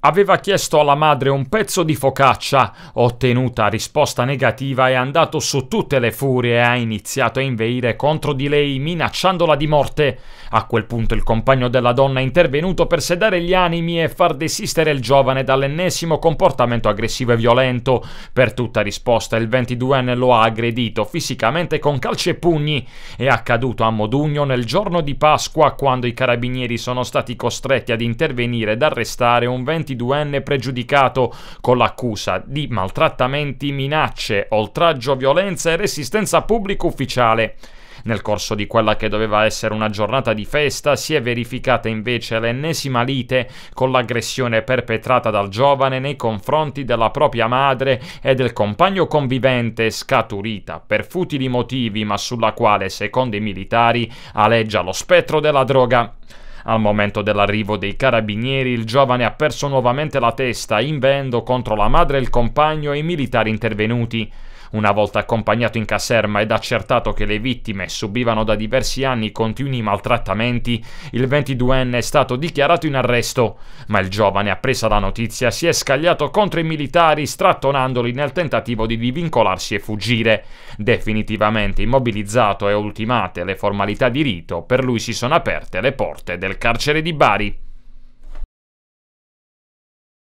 Aveva chiesto alla madre un pezzo di focaccia, ottenuta risposta negativa è andato su tutte le furie e ha iniziato a inveire contro di lei minacciandola di morte. A quel punto il compagno della donna è intervenuto per sedare gli animi e far desistere il giovane dall'ennesimo comportamento aggressivo e violento. Per tutta risposta il 22enne lo ha aggredito fisicamente con calci e pugni. È accaduto a Modugno nel giorno di Pasqua quando i carabinieri sono stati costretti ad intervenire ed arrestare un 20 22enne pregiudicato con l'accusa di maltrattamenti, minacce, oltraggio, violenza e resistenza a pubblico ufficiale. Nel corso di quella che doveva essere una giornata di festa si è verificata invece l'ennesima lite con l'aggressione perpetrata dal giovane nei confronti della propria madre e del compagno convivente scaturita per futili motivi ma sulla quale, secondo i militari, aleggia lo spettro della droga. Al momento dell'arrivo dei carabinieri il giovane ha perso nuovamente la testa, invendo contro la madre e il compagno e i militari intervenuti. Una volta accompagnato in caserma ed accertato che le vittime subivano da diversi anni continui maltrattamenti, il 22enne è stato dichiarato in arresto, ma il giovane, appresa la notizia, si è scagliato contro i militari strattonandoli nel tentativo di divincolarsi e fuggire. Definitivamente immobilizzato e ultimate le formalità di rito, per lui si sono aperte le porte del carcere di Bari.